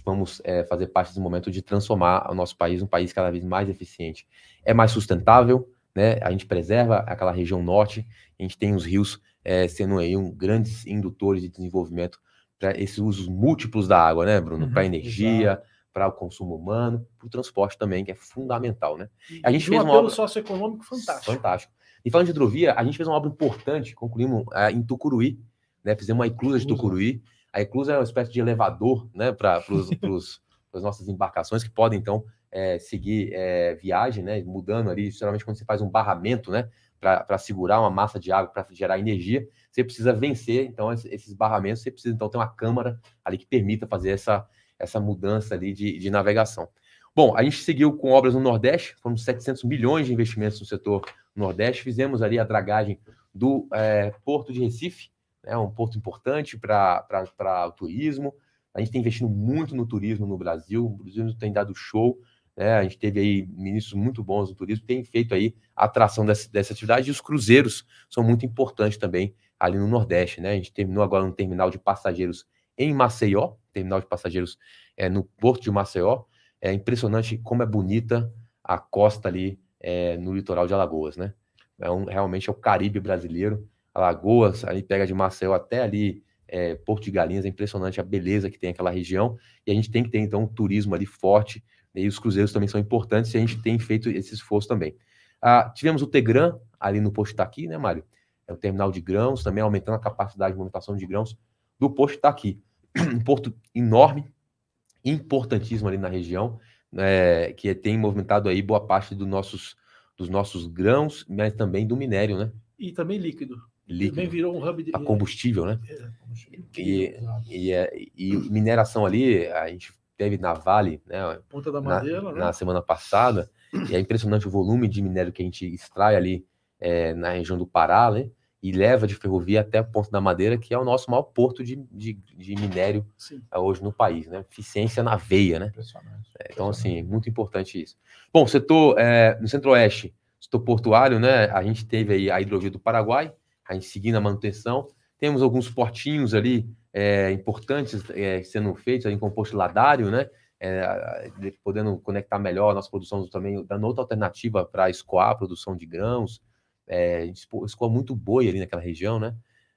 vamos é, fazer parte desse momento de transformar o nosso país um país cada vez mais eficiente. É mais sustentável, né? A gente preserva aquela região norte, a gente tem os rios é, sendo aí um, grandes indutores de desenvolvimento para esses usos múltiplos da água, né, Bruno? Uhum, para energia, para o consumo humano, para o transporte também, que é fundamental, né? A gente e fez um apelo obra... socioeconômico fantástico. Fantástico. E falando de hidrovia, a gente fez uma obra importante, concluímos é, em Tucuruí, né? Fizemos uma inclusa de Tucuruí, a eclusa é uma espécie de elevador né, para <laughs> as nossas embarcações que podem, então, é, seguir é, viagem, né, mudando ali. Geralmente, quando você faz um barramento né, para segurar uma massa de água, para gerar energia, você precisa vencer, então, esses barramentos. Você precisa, então, ter uma câmara ali que permita fazer essa, essa mudança ali de, de navegação. Bom, a gente seguiu com obras no Nordeste, foram 700 milhões de investimentos no setor Nordeste. Fizemos ali a dragagem do é, Porto de Recife, né, um porto importante para o turismo. A gente tem investido muito no turismo no Brasil, o turismo tem dado show, né? a gente teve aí ministros muito bons no turismo, tem feito aí a atração dessa, dessa atividade, e os cruzeiros são muito importantes também ali no Nordeste. Né? A gente terminou agora um terminal de passageiros em Maceió, terminal de passageiros é, no porto de Maceió. É impressionante como é bonita a costa ali é, no litoral de Alagoas, né? É um, realmente é o Caribe brasileiro. Alagoas, ali pega de Maceió até ali é, Porto de Galinhas, é impressionante a beleza que tem aquela região, e a gente tem que ter então um turismo ali forte, né? e os cruzeiros também são importantes, e a gente tem feito esse esforço também. Ah, tivemos o Tegran, ali no posto Itaqui, né, Mário? É o terminal de grãos, também aumentando a capacidade de movimentação de grãos do posto Itaqui. Um porto enorme, importantíssimo ali na região, né, que tem movimentado aí boa parte do nossos, dos nossos grãos, mas também do minério, né? E também líquido líquido. Também virou um hub de a combustível, né? É, combustível. E, e, e, é, e, mineração ali, a gente teve na Vale, né? Ponta da Madeira, na, né? na semana passada, e é impressionante o volume de minério que a gente extrai ali é, na região do Pará, né? E leva de ferrovia até a Ponta da Madeira, que é o nosso maior porto de, de, de minério Sim. É, hoje no país, né? Eficiência na veia, né? Impressionante. É, então, impressionante. assim, muito importante isso. Bom, setor no Centro-Oeste, setor portuário, né? A gente teve aí a hidrovia do Paraguai, a seguir na manutenção. Temos alguns portinhos ali é, importantes é, sendo feitos em composto ladário, né? É, podendo conectar melhor a nossa produção também, dando outra alternativa para escoar a produção de grãos. É, a gente escoa muito boi ali naquela região, né?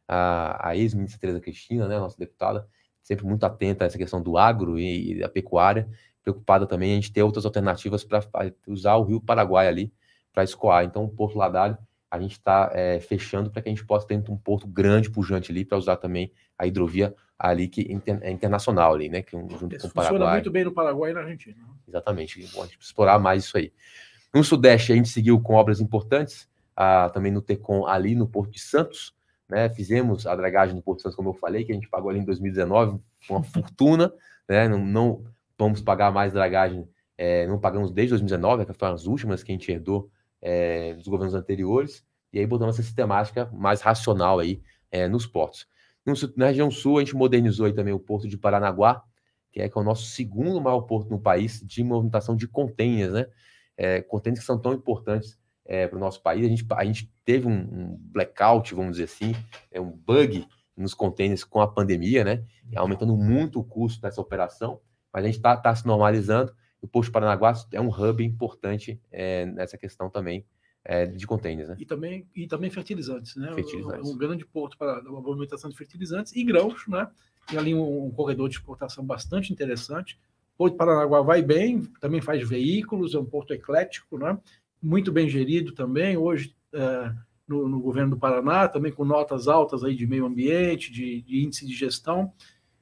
A, a ex-ministra Tereza Cristina, né, nossa deputada, sempre muito atenta a essa questão do agro e, e da pecuária, preocupada também a gente ter outras alternativas para usar o Rio Paraguai ali para escoar. Então, o Porto Ladário a gente está é, fechando para que a gente possa ter um porto grande, pujante ali, para usar também a hidrovia ali que é internacional ali, né? Que um, junto com o Paraguai. Funciona muito bem no Paraguai e na Argentina. Exatamente. É bom, a gente explorar mais isso aí. No Sudeste a gente seguiu com obras importantes, ah, também no Tecom ali no Porto de Santos, né? Fizemos a dragagem no Porto de Santos, como eu falei, que a gente pagou ali em 2019 uma fortuna, né? Não, não vamos pagar mais dragagem, é, não pagamos desde 2019, que foram as últimas que a gente herdou é, dos governos anteriores, e aí botamos essa sistemática mais racional aí é, nos portos. Na região sul, a gente modernizou aí também o porto de Paranaguá, que é, que é o nosso segundo maior porto no país de movimentação de contêineres, né? É, contêineres que são tão importantes é, para o nosso país. A gente, a gente teve um, um, blackout, vamos dizer assim, é um bug nos contêineres com a pandemia, né? E uhum. aumentando muito o custo dessa operação, mas a gente está tá se normalizando o Porto de Paranaguá é um hub importante é, nessa questão também é, de contêineres, né? E também, e também fertilizantes, né? Fertilizantes. Um, é um grande porto para a movimentação de fertilizantes e grãos, né? Tem ali um, um corredor de exportação bastante interessante. O Porto de Paranaguá vai bem, também faz veículos, é um porto eclético, né? Muito bem gerido também. Hoje, é, no, no, governo do Paraná, também com notas altas aí de meio ambiente, de, de índice de gestão.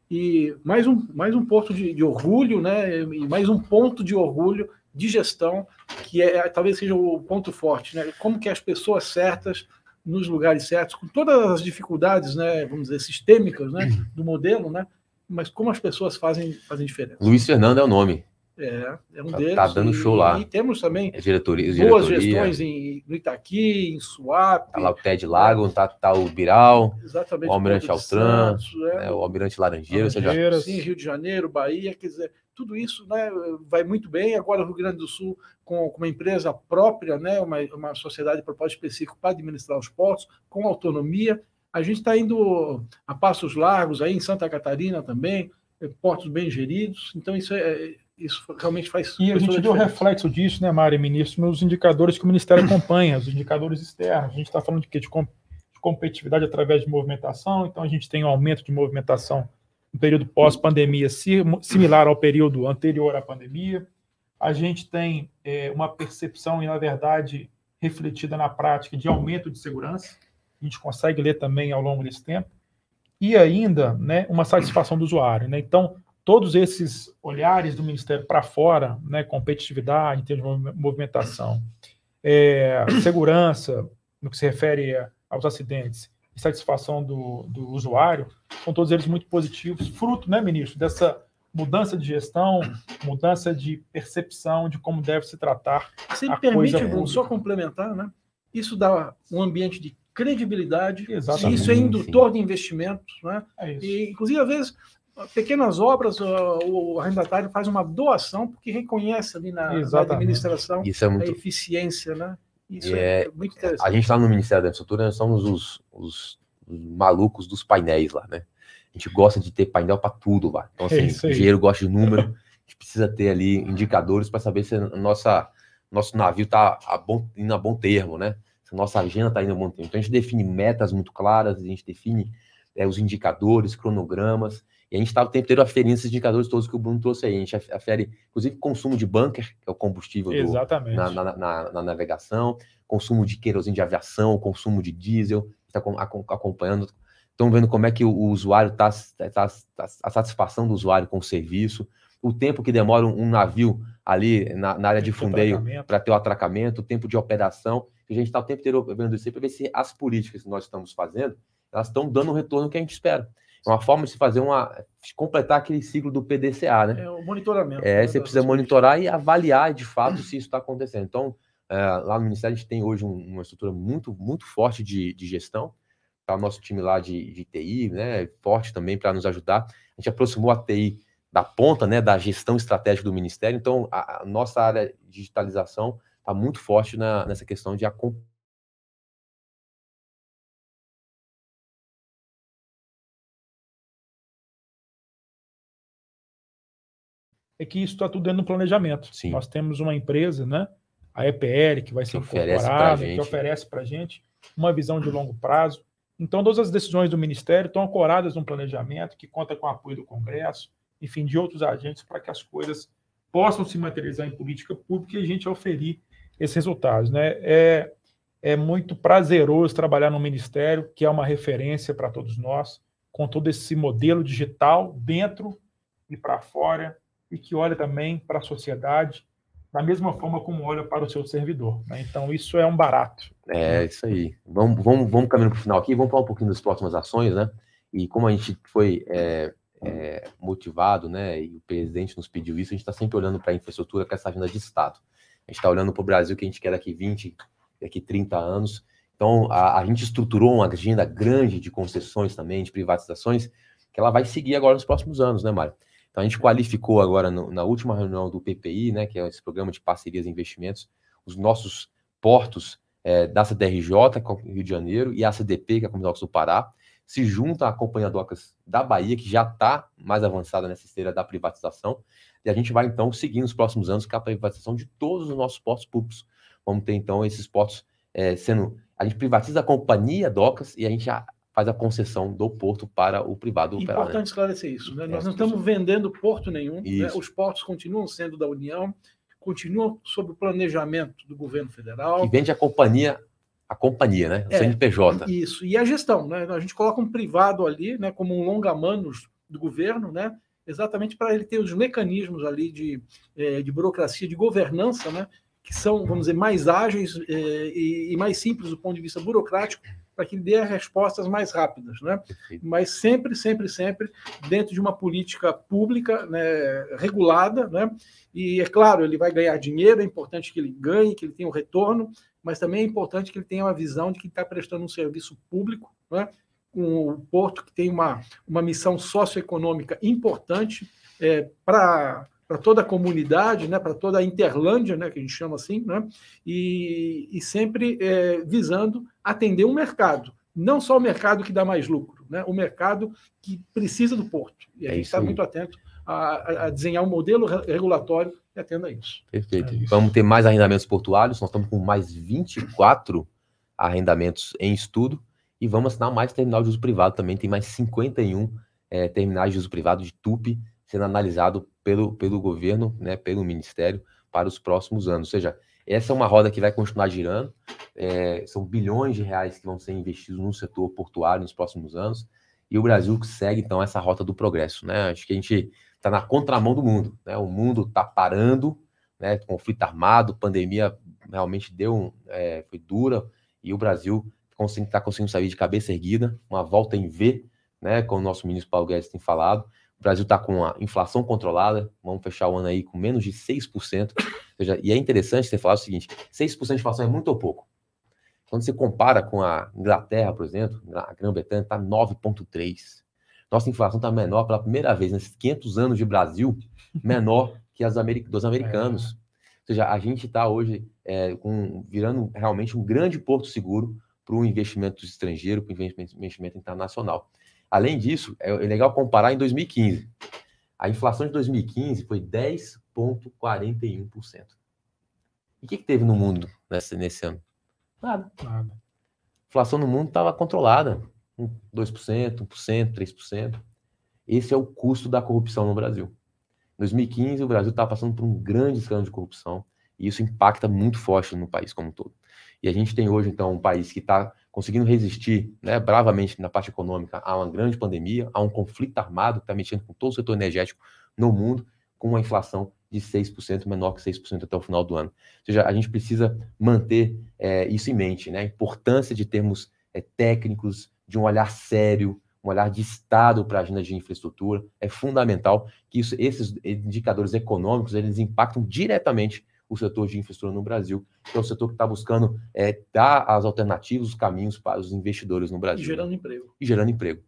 E mais um, mais um ponto de, de orgulho, né? E mais um ponto de orgulho de gestão, que é, talvez seja o ponto forte, né? Como que as pessoas certas, nos lugares certos, com todas as dificuldades, né, vamos dizer, sistêmicas, né, uhum. do modelo, né? Mas como as pessoas fazem, fazem diferença. Luiz Fernando é o nome. É, é um tá, deles. Está dando show lá. E temos também é diretoria, diretoria. boas gestões em, no Itaqui, em Suape. Tá lá o Ted Lago, tá, tá o Biral, Exatamente, o Almirante Altran, é, né, o Almirante Laranjeiro. Laranjeiras. Sim, Rio de Janeiro, Bahia, quer dizer, tudo isso né, vai muito bem. Agora o Rio Grande do Sul com, com uma empresa própria, né, uma, uma sociedade de propósito específico para administrar os portos, com autonomia. A gente está indo a passos largos aí em Santa Catarina também, é, portos bem geridos. Então isso é, é isso realmente faz. E a gente vê o reflexo disso, né, Mário, ministro, nos indicadores que o Ministério acompanha, os indicadores externos. A gente está falando de quê? De, com, de, competitividade através de movimentação, então a gente tem um aumento de movimentação no período pós-pandemia, similar ao período anterior à pandemia. A gente tem é, uma percepção, e na verdade, refletida na prática, de aumento de segurança. A gente consegue ler também ao longo desse tempo. E ainda né, uma satisfação do usuário. Né? Então, todos esses olhares do Ministério para fora, né, competitividade, em termos de movimentação, é, segurança, no que se refere aos acidentes, satisfação do, do usuário, são todos eles muito positivos, fruto, né, ministro, dessa mudança de gestão, mudança de percepção de como deve se tratar. Se me permite, Bruno, só complementar, né? Isso dá um ambiente de credibilidade, Exatamente. isso é indutor de investimentos, né? É e, inclusive, às vezes, pequenas obras, o arrendatário faz uma doação, porque reconhece ali na, na administração é muito... a eficiência, né? Isso é, é, muito interessante. A gente lá no Ministério da Infraestrutura, nós somos os, os malucos dos painéis lá, né? A gente gosta de ter painel para tudo lá. Então, assim, é o engenheiro gosta de número, a gente precisa ter ali indicadores para saber se nossa, nosso navio está indo a bom termo, né? Se a nossa agenda está indo a bom termo. Então, a gente define metas muito claras, a gente define é, os indicadores, cronogramas, e a gente está o tempo inteiro aferindo esses indicadores todos que o Bruno trouxe aí. A gente afere, inclusive, consumo de bunker, que é o combustível do, na, na, na, na, navegação, consumo de querosene de aviação, consumo de diesel, está acompanhando. Estão vendo como é que o, o usuário está, tá, tá, a satisfação do usuário com o serviço, o tempo que demora um, um navio ali na, na área de fundeio para ter o atracamento, o tempo de operação. E a gente está o tempo inteiro vendo isso para ver se as políticas que nós estamos fazendo, elas estão dando o retorno que a gente espera. É uma forma de se fazer uma. completar aquele ciclo do PDCA, né? É o monitoramento. É, você precisa monitorar e avaliar de fato se isso está acontecendo. Então, é, lá no Ministério a gente tem hoje um, uma estrutura muito, muito forte de, de gestão. Tá o nosso time lá de, de TI, né? Forte também para nos ajudar. A gente aproximou a TI da ponta, né? Da gestão estratégica do Ministério. Então, a, a nossa área de digitalização está muito forte na, nessa questão de acompanhar é que isso está tudo dentro do planejamento. Sim. Nós temos uma empresa, né? A EPL, que vai ser que incorporada, que né. oferece para a gente uma visão de longo prazo. Então, todas as decisões do Ministério estão ancoradas num planejamento que conta com o apoio do Congresso, enfim, de outros agentes, para que as coisas possam se materializar em política pública e a gente oferir esses resultados. Né? É, é muito prazeroso trabalhar no Ministério, que é uma referência para todos nós, com todo esse modelo digital dentro e para fora, e que olha também para a sociedade da mesma forma como olha para o seu servidor. Né? Então, isso é um barato. É, isso aí. Vamos, vamos, vamos caminhando para o final aqui, vamos falar um pouquinho das próximas ações, né? E como a gente foi é, é, motivado, né? E o presidente nos pediu isso, a gente está sempre olhando para a infraestrutura com essa agenda de Estado. A gente está olhando para o Brasil que a gente quer daqui 20, daqui 30 anos. Então, a, a, gente estruturou uma agenda grande de concessões também, de privatizações, que ela vai seguir agora nos próximos anos, né, Mário? Então, a gente qualificou agora no, na última reunião do PPI, né, que é esse programa de parcerias e investimentos, os nossos portos é, da CDRJ, é o Rio de Janeiro, e a CDP, que é a Comunidade do Pará, se junta à Companhia Docas da Bahia, que já está mais avançada nessa esteira da privatização, e a gente vai, então, seguir nos próximos anos com a privatização de todos os nossos portos públicos. Vamos ter, então, esses portos é, sendo... A gente privatiza a Companhia Docas e a gente já faz a concessão do porto para o privado operar. É importante né? esclarecer isso. Né? Nós não estamos vendendo porto nenhum. Né? Os portos continuam sendo da União, continuam sob o planejamento do governo federal. Que vende a companhia, a companhia, né? O é, CNPJ. Isso. E a gestão, né? A gente coloca um privado ali, né? Como um longa-manos do governo, né? Exatamente para ele ter os mecanismos ali de, é, de burocracia, de governança, né? Que são, vamos dizer, mais ágeis é, e mais simples do ponto de vista burocrático para que dê respostas mais rápidas, né? Mas sempre, sempre, sempre dentro de uma política pública né, regulada, né? E é claro, ele vai ganhar dinheiro, é importante que ele ganhe, que ele tenha um retorno, mas também é importante que ele tenha uma visão de que está prestando um serviço público, né? Um, um porto que tem uma, uma missão socioeconômica importante é, para para toda a comunidade, né, para toda a Interlândia, né, que a gente chama assim, né, e, e sempre é, visando atender um mercado, não só o mercado que dá mais lucro, né, o mercado que precisa do porto. E a é gente está muito atento a, a, desenhar um modelo regulatório que atenda a isso. Perfeito. É isso. Vamos ter mais arrendamentos portuários, nós estamos com mais 24 arrendamentos em estudo e vamos assinar mais terminal de uso privado também, tem mais 51 é, terminais de uso privado de TUP sendo analisado pelo, pelo governo, né, pelo Ministério, para os próximos anos. Ou seja, essa é uma roda que vai continuar girando, é, são bilhões de reais que vão ser investidos no setor portuário nos próximos anos, e o Brasil segue, então, essa rota do progresso. Né? Acho que a gente está na contramão do mundo. Né? O mundo está parando, né? conflito armado, pandemia realmente deu é, foi dura, e o Brasil está conseguindo sair de cabeça erguida, uma volta em V, né? como o nosso ministro Paulo Guedes tem falado, o Brasil está com a inflação controlada, vamos fechar o ano aí com menos de 6%. Ou seja, e é interessante você falar o seguinte: 6% de inflação é muito ou pouco. Quando você compara com a Inglaterra, por exemplo, a Grã-Bretanha está 9,3%. Nossa inflação está menor pela primeira vez nesses 500 anos de Brasil, menor que as Ameri dos americanos. É. Ou seja, a gente está hoje é, com, virando realmente um grande porto seguro para o investimento estrangeiro, para o investimento internacional. Além disso, é, é legal comparar em 2015. A inflação de 2015 foi 10,41%. E o que, que, teve no mundo nesse, nesse ano? Nada. Nada. A inflação no mundo estava controlada. 2%, 1%, 3%. Esse é o custo da corrupção no Brasil. Em 2015, o Brasil estava passando por um grande escândalo de corrupção e isso impacta muito forte no país como um todo. E a gente tem hoje, então, um país que está conseguindo resistir né, bravamente na parte econômica a uma grande pandemia, a um conflito armado que está mexendo com todo o setor energético no mundo, com uma inflação de 6%, menor que 6% até o final do ano. Ou seja, a gente precisa manter é, isso em mente, né? a importância de termos é, técnicos, de um olhar sério, um olhar de Estado para a agenda de infraestrutura. É fundamental que isso, esses indicadores econômicos eles impactam diretamente o setor de infraestrutura no Brasil, que é o setor que está buscando é, dar as alternativas, os caminhos para os investidores no Brasil. E gerando né? emprego. E gerando emprego.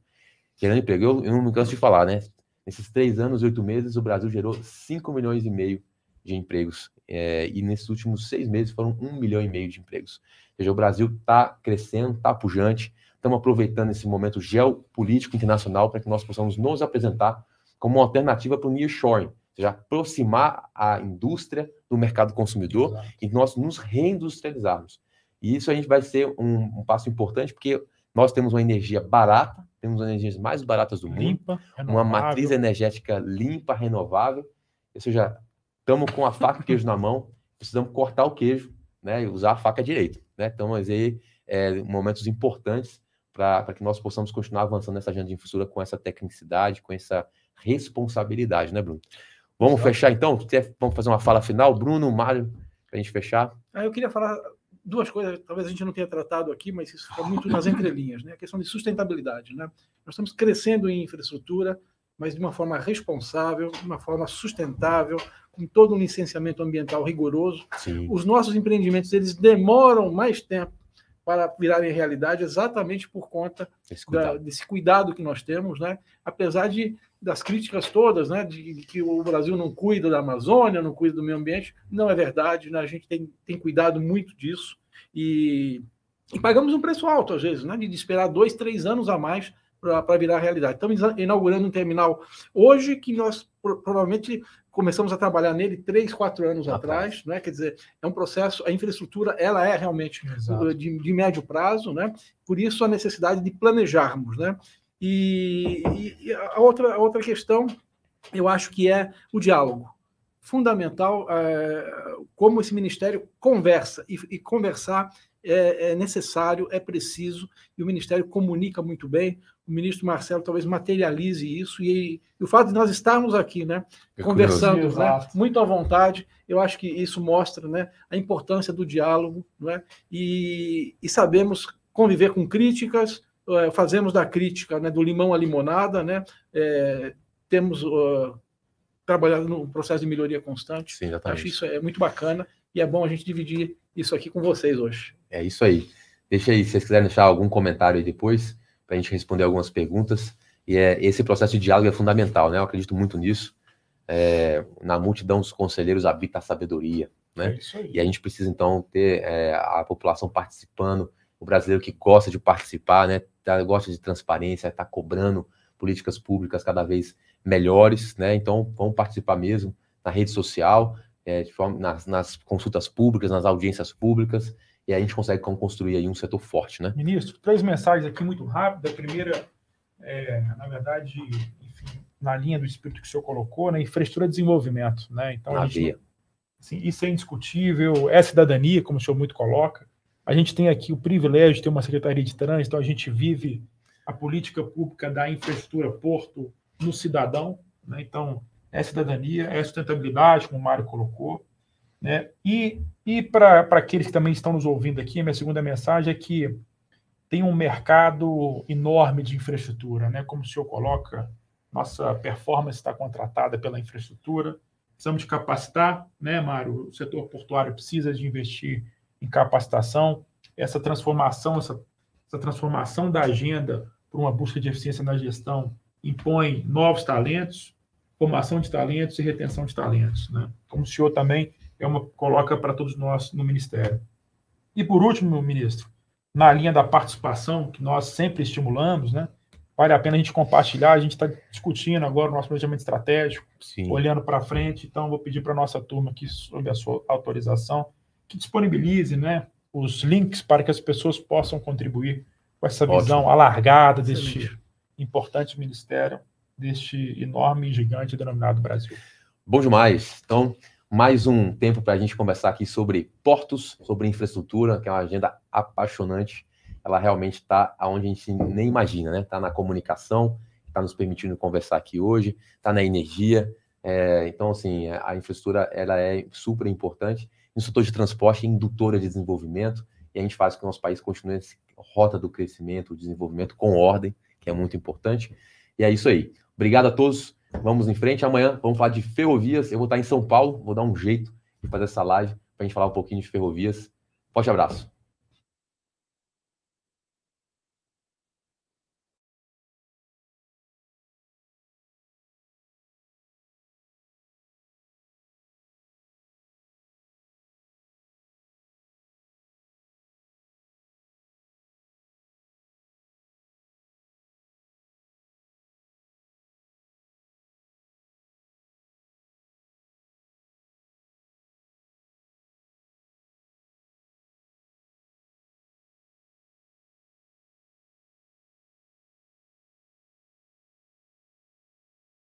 Gerando emprego. Eu, eu, não me canso de falar, né? Nesses três anos, e oito meses, o Brasil gerou 5 milhões e meio de empregos. É, e nesses últimos seis meses foram um milhão e meio de empregos. Ou seja, o Brasil está crescendo, está pujante. Estamos aproveitando esse momento geopolítico internacional para que nós possamos nos apresentar como uma alternativa para o nearshoring, ou seja, aproximar a indústria do mercado consumidor Exato. e nós nos reindustrializarmos. E isso a gente vai ser um, um, passo importante, porque nós temos uma energia barata, temos as energias mais baratas do limpa, mundo, renovável. uma matriz energética limpa, renovável, ou seja, estamos com a faca e queijo na mão, precisamos cortar o queijo né, e usar a faca direito. Né? Então, mas aí, é, momentos importantes para que nós possamos continuar avançando nessa agenda de infraestrutura com essa tecnicidade, com essa responsabilidade, né, Bruno? Vamos fechar então? Vamos fazer uma fala final, Bruno, Mário, para a gente fechar. Ah, eu queria falar duas coisas, talvez a gente não tenha tratado aqui, mas isso fica muito nas entrelinhas, né? A questão de sustentabilidade, né? Nós estamos crescendo em infraestrutura, mas de uma forma responsável, de uma forma sustentável, com todo um licenciamento ambiental rigoroso. Sim. Os nossos empreendimentos, eles demoram mais tempo para virarem realidade exatamente por conta Da, desse cuidado que nós temos, né? apesar de, das críticas todas, né? De, de, que o Brasil não cuida da Amazônia, não cuida do meio ambiente, não é verdade, né? a gente tem, tem cuidado muito disso e, e pagamos um preço alto às vezes, né? de esperar dois, três anos a mais para virar realidade. Estamos inaugurando um terminal hoje que nós provavelmente começamos a trabalhar nele três, quatro anos atrás, não é? Quer dizer, é um processo, a infraestrutura ela é realmente uh, de, de, médio prazo, né? Por isso a necessidade de planejarmos, né? E, e, a outra a outra questão, eu acho que é o diálogo fundamental, é, como esse ministério conversa e, e conversar é, é necessário, é preciso e o ministério comunica muito bem o ministro Marcelo talvez materialize isso e, e o fato de nós estarmos aqui, né, é conversando, né, muito à vontade, eu acho que isso mostra, né, a importância do diálogo, né, e, e sabemos conviver com críticas, eh, fazemos da crítica, né, do limão à limonada, né, é, temos uh, trabalhado no processo de melhoria constante. Sim, exatamente. Acho isso é muito bacana e é bom a gente dividir isso aqui com vocês hoje. É isso aí. Deixa aí, se vocês quiserem deixar algum comentário aí depois para a gente responder algumas perguntas. E é, esse processo de diálogo é fundamental, né? Eu acredito muito nisso. É, na multidão dos conselheiros habita a sabedoria, né? É e a gente precisa, então, ter é, a população participando, o brasileiro que gosta de participar, né? Tá, gosta de transparência, está cobrando políticas públicas cada vez melhores, né? Então, vamos participar mesmo na rede social, é, forma, nas, nas, consultas públicas, nas audiências públicas, e aí a gente consegue construir aí um setor forte, né? Ministro, três mensagens aqui muito rápidas. A primeira, é, na verdade, enfim, na linha do espírito que o senhor colocou, né, infraestrutura de desenvolvimento, né? Então, a gente, assim, isso é indiscutível, é cidadania, como o senhor muito coloca. A gente tem aqui o privilégio de ter uma secretaria de trânsito, então a gente vive a política pública da infraestrutura porto no cidadão, né? Então, é cidadania, é sustentabilidade, como o Mário colocou. Né? E, e para aqueles que também estão nos ouvindo aqui, minha segunda mensagem é que tem um mercado enorme de infraestrutura, né? como o senhor coloca, nossa performance está contratada pela infraestrutura, precisamos de capacitar, né, Mário? O setor portuário precisa de investir em capacitação, essa transformação, essa, essa transformação da agenda para uma busca de eficiência na gestão impõe novos talentos, formação de talentos e retenção de talentos, né? Como o senhor também é uma coloca para todos nós no Ministério. E por último, meu ministro, na linha da participação que nós sempre estimulamos, né? Vale a pena a gente compartilhar. A gente está discutindo agora o nosso planejamento estratégico, Sim. olhando para frente. Então, vou pedir para a nossa turma aqui, sob a sua autorização, que disponibilize né, os links para que as pessoas possam contribuir com essa Ótimo. visão alargada Excelente. deste importante ministério, deste enorme gigante denominado Brasil. Bom demais. Então, mais um tempo para a gente conversar aqui sobre portos, sobre infraestrutura, que é uma agenda apaixonante. Ela realmente está aonde a gente nem imagina, né? Está na comunicação, está nos permitindo conversar aqui hoje, está na energia. É, então, assim, a infraestrutura ela é super importante. No setor de transporte, é indutora de desenvolvimento, e a gente faz com que o nosso país continue essa rota do crescimento, do desenvolvimento com ordem, que é muito importante. E é isso aí. Obrigado a todos. Vamos em frente. Amanhã vamos falar de ferrovias. Eu vou estar em São Paulo, vou dar um jeito de fazer essa live para a gente falar um pouquinho de ferrovias. Forte abraço.